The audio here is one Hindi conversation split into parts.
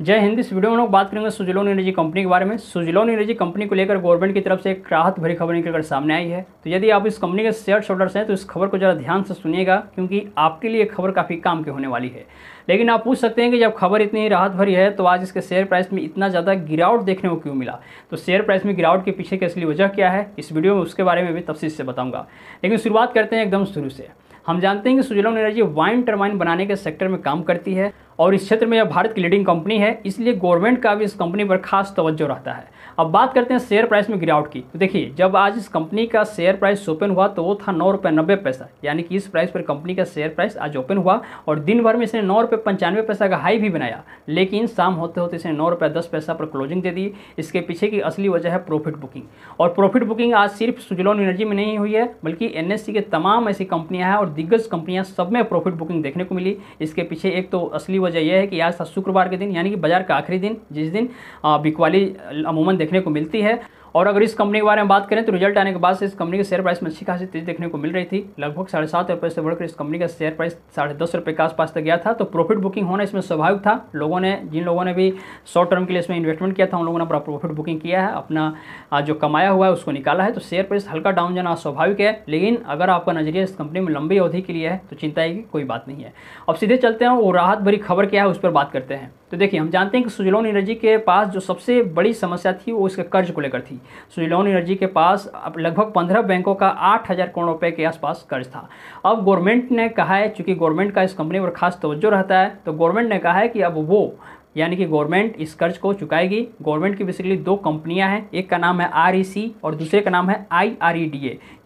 जय हिंद इस वीडियो में लोग बात करेंगे सुजलोन एनर्जी कंपनी के बारे में सुजलोन एनर्जी कंपनी को लेकर गवर्नमेंट की तरफ से एक राहत भरी खबर निकलकर सामने आई है तो यदि आप इस कंपनी के शेयर होल्डर्स हैं तो इस खबर को जरा ध्यान से सुनिएगा क्योंकि आपके लिए खबर काफ़ी काम की होने वाली है लेकिन आप पूछ सकते हैं कि जब खबर इतनी राहत भरी है तो आज इसके शेयर प्राइस में इतना ज़्यादा गिरावट देखने को क्यों मिला तो शेयर प्राइस में गिरावट के पीछे की असली वजह क्या है इस वीडियो में उसके बारे में भी तफसील से बताऊँगा लेकिन शुरुआत करते हैं एकदम शुरू से हम जानते हैं कि सुजलोन एनर्जी वाइन टर्माइन बनाने के सेक्टर में काम करती है और इस क्षेत्र में यह भारत की लीडिंग कंपनी है इसलिए गवर्नमेंट का भी इस कंपनी पर खास तवज्जो रहता है अब बात करते हैं शेयर प्राइस में गिरावट की तो देखिए जब आज इस कंपनी का शेयर प्राइस ओपन हुआ तो वो था नौ रुपये नब्बे पैसा यानी कि इस प्राइस पर कंपनी का शेयर प्राइस आज ओपन हुआ और दिन भर में इसने नौ रुपये पंचानवे पैसा का हाई भी बनाया लेकिन शाम होते होते इसने नौ रुपये दस पैसा पर क्लोजिंग दे दी इसके पीछे की असली वजह है प्रॉफिट बुकिंग और प्रॉफिट बुकिंग आज सिर्फ सुजलोन एनर्जी में नहीं हुई है बल्कि एन के तमाम ऐसी कंपनियाँ हैं और दिग्गज कंपनियाँ सब में प्रॉफिट बुकिंग देखने को मिली इसके पीछे एक तो असली वजह यह है कि आज शुक्रवार के दिन यानी कि बाजार का आखिरी दिन जिस दिन बिकवाली अमूमन देखने को मिलती है और अगर इस कंपनी के बारे में बात करें तो रिजल्ट आने के बाद से इस कंपनी के शेयर प्राइस में अच्छी खासी तेजी देखने को मिल रही थी लगभग साढ़े सात रुपये से बढ़कर इस कंपनी का शेयर प्राइस साढ़े दस रुपये के आसपास तक गया था तो प्रॉफिट बुकिंग होना इसमें स्वाभाविक था लोगों ने जिन लोगों ने भी शॉर्ट टर्म के लिए इसमें इन्वेस्टमेंट किया था उन लोगों ने अपना प्रॉफिट बुकिंग किया है अपना जो कमाया हुआ है उसको निकाला है तो शेयर प्राइस हल्का डाउन जाना स्वाभाविक है लेकिन अगर आपका नजरिया इस कंपनी में लंबी अवधि के लिए है तो चिंता की कोई बात नहीं है अब सीधे चलते हैं वो राहत भरी खबर क्या है उस पर बात करते हैं तो देखिए हम जानते हैं कि सुजलोन एनर्जी के पास जो सबसे बड़ी समस्या थी वो इसके कर्ज को लेकर थी सुइलोन एनर्जी के पास अब लगभग पंद्रह बैंकों का आठ हज़ार करोड़ रुपये के आसपास कर्ज था अब गवर्नमेंट ने कहा है चूँकि गवर्नमेंट का इस कंपनी पर खास तोज्जो रहता है तो गवर्नमेंट ने कहा है कि अब वो यानी कि गवर्नमेंट इस कर्ज को चुकाएगी गवर्नमेंट की बेसिकली दो कंपनियां हैं एक का नाम है आर e और दूसरे का नाम है आई आर e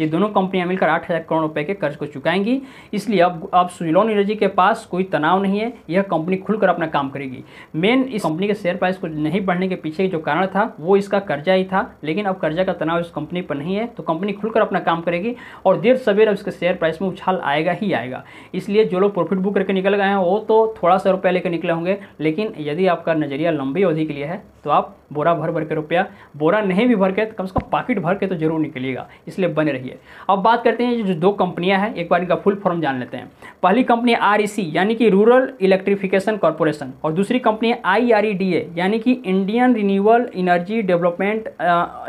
ये दोनों कंपनियां मिलकर आठ हज़ार करोड़ रुपए के कर्ज को चुकाएंगी इसलिए अब अब सुजलॉन एनर्जी के पास कोई तनाव नहीं है यह कंपनी खुलकर अपना काम करेगी मेन इस कंपनी के शेयर प्राइस को नहीं बढ़ने के पीछे जो कारण था वो इसका कर्जा ही था लेकिन अब कर्जा का तनाव इस कंपनी पर नहीं है तो कंपनी खुलकर अपना काम करेगी और देर सवेर अब इसके शेयर प्राइस में उछाल आएगा ही आएगा इसलिए जो लोग प्रॉफिट बुक करके निकल गए हैं वो तो थोड़ा सा रुपया लेकर निकले होंगे लेकिन यदि यदि आपका नज़रिया लंबी अवधि के लिए है तो आप बोरा भर भर के रुपया बोरा नहीं भी भर के तो कम से कम पॉकेट भर के तो जरूर निकलिएगा इसलिए बने रहिए अब बात करते हैं जो दो कंपनियां हैं एक बार इनका फुल फॉर्म जान लेते हैं पहली कंपनी आर e यानी कि रूरल इलेक्ट्रिफिकेशन कॉरपोरेशन और दूसरी कंपनी है आई e यानी कि Indian Renewable Energy Development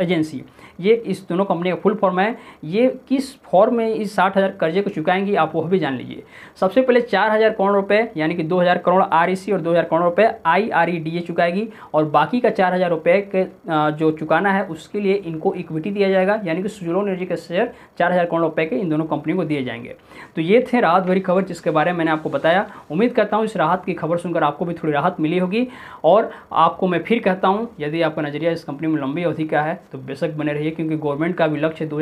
Agency ये इस दोनों कंपनी का फुल फॉर्म है ये किस फॉर्म में इस साठ हज़ार कर्जे को चुकाएंगी आप वह भी जान लीजिए सबसे पहले चार हज़ार करोड़ रुपए यानी कि दो हज़ार करोड़ आर e और दो हज़ार करोड़ रुपए I R E D A चुकाएगी और बाकी का चार हज़ार रुपये के जो चुकाना है उसके लिए इनको इक्विटी दिया जाएगा यानी कि सुजलोन एनर्जी के शेयर चार हज़ार करोड़ रुपये के इन दोनों कंपनियों को दिए जाएंगे तो ये थे राहत भरी खबर जिसके बारे में मैंने आपको बताया उम्मीद करता हूँ इस राहत की खबर सुनकर आपको भी थोड़ी राहत मिली होगी और आपको मैं फिर कहता हूँ यदि आपका नज़रिया इस कंपनी में लंबी अवधि का है तो बेशक बने रहिए क्योंकि गवर्नमेंट का भी लक्ष्य दो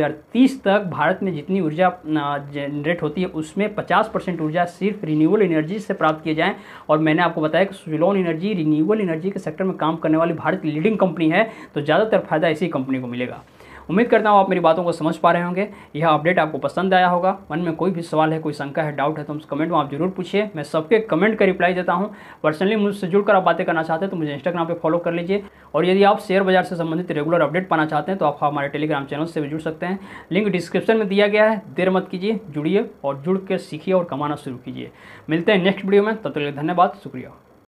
तक भारत में जितनी ऊर्जा जनरेट होती है उसमें पचास परसेंट ऊर्जा सिर्फ रिन्यूबल एनर्जी से प्राप्त किए जाएँ और मैंने आपको बताया कि Suzlon Energy energy renewable energy के सेक्टर में काम करने वाली भारत की लीडिंग कंपनी है तो ज़्यादातर फायदा इसी कंपनी को मिलेगा उम्मीद करता हूँ आप मेरी बातों को समझ पा रहे होंगे यह अपडेट आपको पसंद आया होगा मन में कोई भी सवाल है कोई शंका है डाउट है तो कमेंट में आप जरूर पूछिए मैं सबके कमेंट का रिप्लाई देता हूँ पर्सनली मुझसे जुड़कर आप बातें करना चाहते हैं तो मुझे इंस्टाग्राम पर फॉलो कर लीजिए और यदि आप शेयर बाजार से संबंधित रेगुलर अपडेट पाना चाहते हैं तो आप हमारे टेलीग्राम चैनल से भी जुड़ सकते हैं लिंक डिस्क्रिप्शन में दिया गया है देर मत कीजिए जुड़िए और जुड़ के सीखिए और कमाना शुरू कीजिए मिलते हैं नेक्स्ट वीडियो में तब तक धन्यवाद शुक्रिया